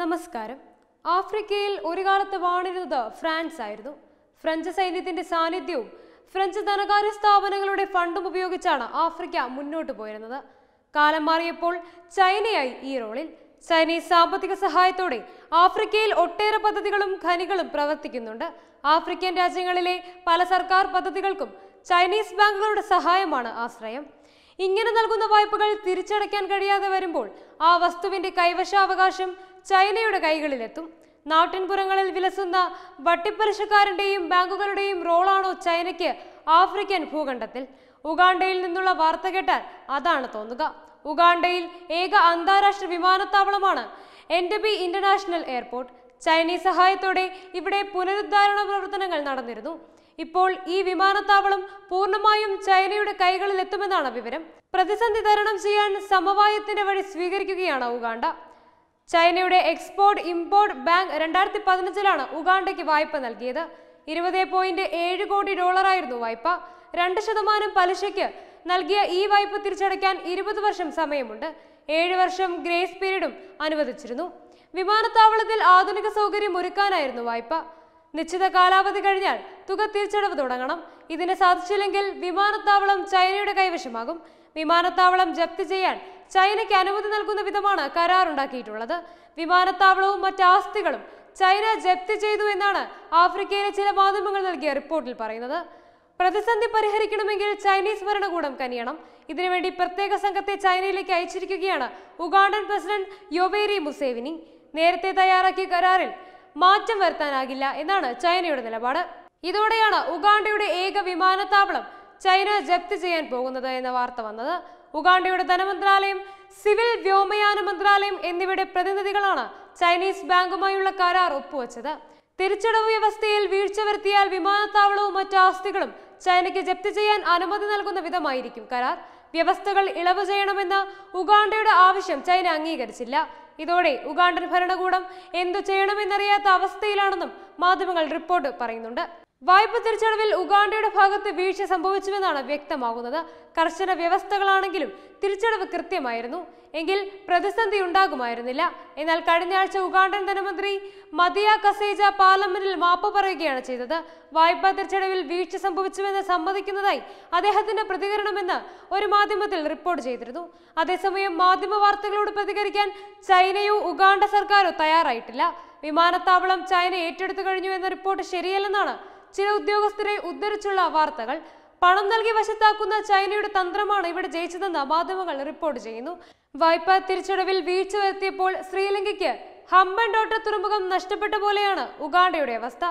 നമസ്കാരം ആഫ്രിക്കയിൽ ഒരു കാലത്ത് വാണിരുന്നത് ഫ്രാൻസ് ആയിരുന്നു ഫ്രഞ്ച് സൈന്യത്തിന്റെ സാന്നിധ്യവും ഫ്രഞ്ച് ധനകാര്യ സ്ഥാപനങ്ങളുടെ ഫണ്ടും ഉപയോഗിച്ചാണ് ആഫ്രിക്ക മുന്നോട്ട് പോയിരുന്നത് കാലം മാറിയപ്പോൾ ചൈനയായി ഈ റോളിൽ ചൈനീസ് സാമ്പത്തിക സഹായത്തോടെ ആഫ്രിക്കയിൽ ഒട്ടേറെ പദ്ധതികളും ഖനികളും പ്രവർത്തിക്കുന്നുണ്ട് ആഫ്രിക്കൻ രാജ്യങ്ങളിലെ പല സർക്കാർ പദ്ധതികൾക്കും ചൈനീസ് ബാങ്കുകളുടെ സഹായമാണ് ആശ്രയം ഇങ്ങനെ നൽകുന്ന വായ്പകൾ തിരിച്ചടയ്ക്കാൻ കഴിയാതെ വരുമ്പോൾ ആ വസ്തുവിന്റെ കൈവശാവകാശം ചൈനയുടെ കൈകളിലെത്തും നാട്ടിൻപുറങ്ങളിൽ വിലസുന്ന വട്ടിപ്പലിശക്കാരൻ്റെയും ബാങ്കുകളുടെയും റോളാണോ ചൈനയ്ക്ക് ആഫ്രിക്കൻ ഭൂഖണ്ഡത്തിൽ ഉഗാണ്ടയിൽ നിന്നുള്ള വാർത്ത കേട്ടാൽ അതാണ് തോന്നുക ഉഗാണ്ടയിൽ ഏക അന്താരാഷ്ട്ര വിമാനത്താവളമാണ് എൻഡബി ഇന്റർനാഷണൽ എയർപോർട്ട് ചൈനീസ് സഹായത്തോടെ ഇവിടെ പുനരുദ്ധാരണ പ്രവർത്തനങ്ങൾ നടന്നിരുന്നു ഇപ്പോൾ ഈ വിമാനത്താവളം പൂർണ്ണമായും ചൈനയുടെ കൈകളിലെത്തുമെന്നാണ് വിവരം പ്രതിസന്ധി തരണം ചെയ്യാൻ സമവായത്തിന്റെ വഴി സ്വീകരിക്കുകയാണ് ഉഗാണ്ട ചൈനയുടെ എക്സ്പോർട്ട് ഇമ്പോർട്ട് ബാങ്ക് രണ്ടായിരത്തി പതിനഞ്ചിലാണ് ഉഗാണ്ടയ്ക്ക് വായ്പ നൽകിയത് ഇരുപത് പോയിന്റ് ഏഴ് കോടി ഡോളറായിരുന്നു വായ്പ രണ്ട് ശതമാനം പലിശയ്ക്ക് നൽകിയ ഈ വായ്പ തിരിച്ചടയ്ക്കാൻ ഇരുപത് വർഷം സമയമുണ്ട് ഏഴ് വർഷം ഗ്രേസ് പീരീഡും അനുവദിച്ചിരുന്നു വിമാനത്താവളത്തിൽ ആധുനിക സൗകര്യം ഒരുക്കാനായിരുന്നു വായ്പ നിശ്ചിത കാലാവധി കഴിഞ്ഞാൽ തുക തിരിച്ചടവ് തുടങ്ങണം ഇതിന് സാധിച്ചില്ലെങ്കിൽ വിമാനത്താവളം ചൈനയുടെ കൈവശമാകും വിമാനത്താവളം ജപ്തി ചെയ്യാൻ ചൈനയ്ക്ക് അനുമതി നൽകുന്ന വിധമാണ് കരാറുണ്ടാക്കിയിട്ടുള്ളത് വിമാനത്താവളവും മറ്റ് ആസ്തികളും ചൈന ജപ്തി ചെയ്തു എന്നാണ് ആഫ്രിക്കയിലെ ചില മാധ്യമങ്ങൾ നൽകിയ റിപ്പോർട്ടിൽ പറയുന്നത് പ്രതിസന്ധി പരിഹരിക്കണമെങ്കിൽ ചൈനീസ് ഭരണകൂടം കനിയണം ഇതിനുവേണ്ടി പ്രത്യേക സംഘത്തെ ചൈനയിലേക്ക് അയച്ചിരിക്കുകയാണ് ഉഗാണ്ടൻ പ്രസിഡന്റ് യൊവേരി മുസേവിനി നേരത്തെ തയ്യാറാക്കിയ കരാറിൽ മാറ്റം വരുത്താനാകില്ല എന്നാണ് ചൈനയുടെ നിലപാട് ഇതോടെയാണ് ഉഗാണ്ടയുടെ ഏക വിമാനത്താവളം ചൈന ജപ്തി ചെയ്യാൻ പോകുന്നത് എന്ന വാർത്ത വന്നത് ഉഗാണ്ടയുടെ ധനമന്ത്രാലയം സിവിൽ വ്യോമയാന മന്ത്രാലയം എന്നിവയുടെ പ്രതിനിധികളാണ് ചൈനീസ് ബാങ്കുമായുള്ള കരാർ ഒപ്പുവച്ചത് തിരിച്ചടവ് വ്യവസ്ഥയിൽ വീഴ്ച വരുത്തിയാൽ വിമാനത്താവളവും മറ്റു ആസ്തികളും ചൈനയ്ക്ക് ജപ്തി ചെയ്യാൻ അനുമതി നൽകുന്ന വിധമായിരിക്കും കരാർ വ്യവസ്ഥകൾ ഇളവ് ചെയ്യണമെന്ന ഉഗാണ്ടയുടെ ആവശ്യം ചൈന അംഗീകരിച്ചില്ല ഇതോടെ ഉഗാണ്ടൻ ഭരണകൂടം എന്തു ചെയ്യണമെന്നറിയാത്ത അവസ്ഥയിലാണെന്നും മാധ്യമങ്ങൾ റിപ്പോർട്ട് പറയുന്നുണ്ട് വായ്പ തിരിച്ചടവിൽ ഉഗാണ്ടയുടെ ഭാഗത്ത് വീഴ്ച സംഭവിച്ചുവെന്നാണ് വ്യക്തമാകുന്നത് കർശന വ്യവസ്ഥകളാണെങ്കിലും തിരിച്ചടവ് കൃത്യമായിരുന്നു എങ്കിൽ പ്രതിസന്ധി ഉണ്ടാകുമായിരുന്നില്ല എന്നാൽ കഴിഞ്ഞ ആഴ്ച ഉഗാണ്ടൻ ധനമന്ത്രി മതിയ കസേജ പാർലമെന്റിൽ മാപ്പ് പറയുകയാണ് ചെയ്തത് വായ്പാ തിരിച്ചടവിൽ വീഴ്ച സംഭവിച്ചുവെന്ന് സമ്മതിക്കുന്നതായി അദ്ദേഹത്തിന്റെ പ്രതികരണമെന്ന് ഒരു മാധ്യമത്തിൽ റിപ്പോർട്ട് ചെയ്തിരുന്നു അതേസമയം മാധ്യമ വാർത്തകളോട് പ്രതികരിക്കാൻ ചൈനയോ ഉഗാണ്ട സർക്കാരോ തയ്യാറായിട്ടില്ല വിമാനത്താവളം ചൈന ഏറ്റെടുത്തു കഴിഞ്ഞു എന്ന റിപ്പോർട്ട് ശരിയല്ലെന്നാണ് ചില ഉദ്യോഗസ്ഥരെ ഉദ്ധരിച്ചുള്ള വാർത്തകൾ പണം നൽകി വശത്താക്കുന്ന ചൈനയുടെ തന്ത്രമാണ് ഇവിടെ ജയിച്ചതെന്ന് മാധ്യമങ്ങൾ റിപ്പോർട്ട് ചെയ്യുന്നു വായ്പാ തിരിച്ചടവിൽ വീഴ്ച വരുത്തിയപ്പോൾ ശ്രീലങ്കയ്ക്ക് ഹമ്പൻ ഡോട്ട തുറമുഖം നഷ്ടപ്പെട്ട പോലെയാണ് ഉഗാണ്ടയുടെ അവസ്ഥ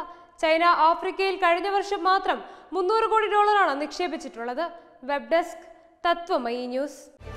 ചൈന ആഫ്രിക്കയിൽ കഴിഞ്ഞ വർഷം മാത്രം മുന്നൂറ് കോടി ഡോളറാണ് നിക്ഷേപിച്ചിട്ടുള്ളത് വെബ് ഡെസ്ക് തത്വമയി ന്യൂസ്